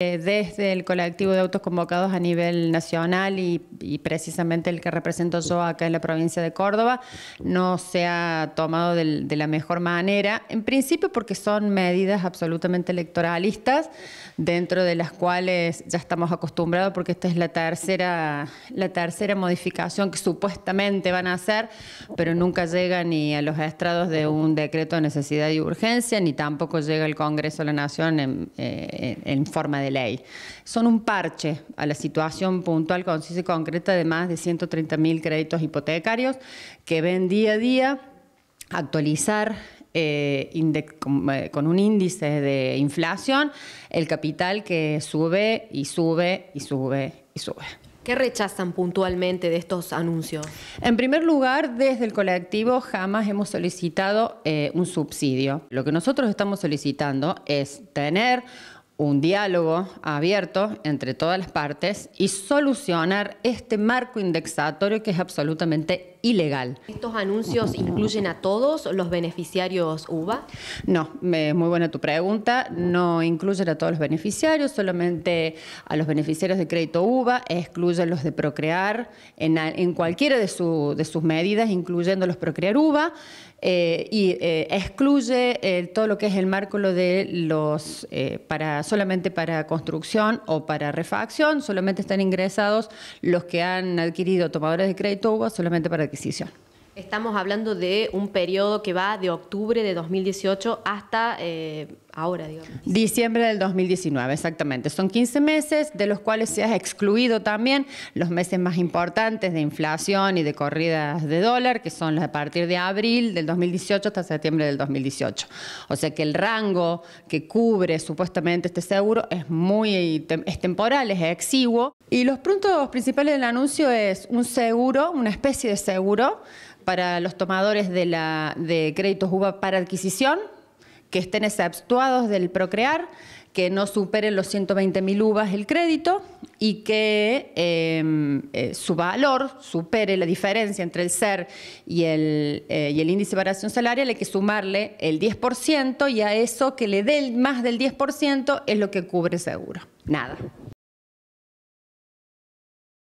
Eh, desde el colectivo de autos convocados a nivel nacional y, precisamente el que represento yo acá en la provincia de Córdoba, no se ha tomado de, la mejor manera, en principio porque son medidas absolutamente electoralistas, dentro de las cuales ya estamos acostumbrados porque esta es la tercera, la tercera modificación que supuestamente van a hacer, pero nunca llega ni a los estrados de un decreto de necesidad y urgencia, ni tampoco llega el Congreso de la Nación en eh, forma de ley. Son un parche a la situación puntual, concisa y concreta de más de 130 mil créditos hipotecarios que ven día a día actualizar eh, eh, con, un índice de inflación el capital que sube y sube y sube y sube. ¿Qué rechazan puntualmente de estos anuncios? En primer lugar, desde el colectivo jamás hemos solicitado eh, un subsidio. Lo que nosotros estamos solicitando es tener un diálogo abierto entre todas las partes y solucionar este marco indexatorio que es absolutamente ilegal. ¿Estos anuncios incluyen a todos los beneficiarios UBA? No, es muy buena tu pregunta. No incluyen a todos los beneficiarios, solamente a los beneficiarios de crédito UBA, excluyen los de Procrear en, cualquiera de, sus medidas, incluyendo los Procrear UBA, eh, y eh, excluye eh, todo lo que es el marco de los, para, solamente para construcción o para refacción, solamente están ingresados los que han adquirido tomadores de crédito UBA solamente para adquisición. Estamos hablando de un periodo que va de octubre de 2018 hasta eh, ahora, digamos. Diciembre del 2019, exactamente. Son 15 meses, de los cuales se ha excluido también los meses más importantes de inflación y de corridas de dólar, que son a partir de abril del 2018 hasta septiembre del 2018. O sea que el rango que cubre supuestamente este seguro es muy es temporal, es exiguo. Y los puntos principales del anuncio es un seguro, una especie de seguro para los tomadores de, créditos UBA para adquisición, que estén exceptuados del procrear, que no superen los 120.000 uvas el crédito y que em, eh, su valor supere la diferencia entre el SER y el, eh, y el índice de variación salarial, hay que sumarle el 10% y a eso que le dé más del 10% es lo que cubre seguro. Nada.